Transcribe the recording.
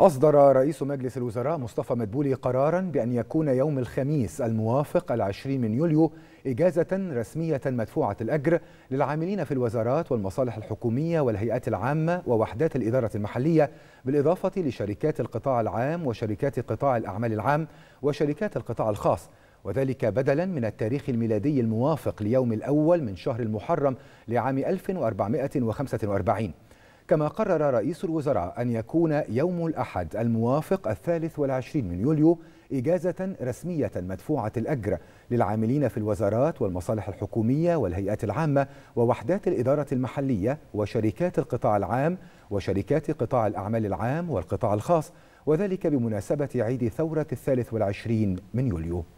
أصدر رئيس مجلس الوزراء مصطفى مدبولي قرارا بأن يكون يوم الخميس الموافق العشرين من يوليو إجازة رسمية مدفوعة الأجر للعاملين في الوزارات والمصالح الحكومية والهيئات العامة ووحدات الإدارة المحلية بالإضافة لشركات القطاع العام وشركات قطاع الأعمال العام وشركات القطاع الخاص وذلك بدلا من التاريخ الميلادي الموافق ليوم الأول من شهر المحرم لعام 1445 كما قرر رئيس الوزراء أن يكون يوم الأحد الموافق الثالث والعشرين من يوليو إجازة رسمية مدفوعة الأجر للعاملين في الوزارات والمصالح الحكومية والهيئات العامة ووحدات الإدارة المحلية وشركات القطاع العام وشركات قطاع الأعمال العام والقطاع الخاص وذلك بمناسبة عيد ثورة الثالث والعشرين من يوليو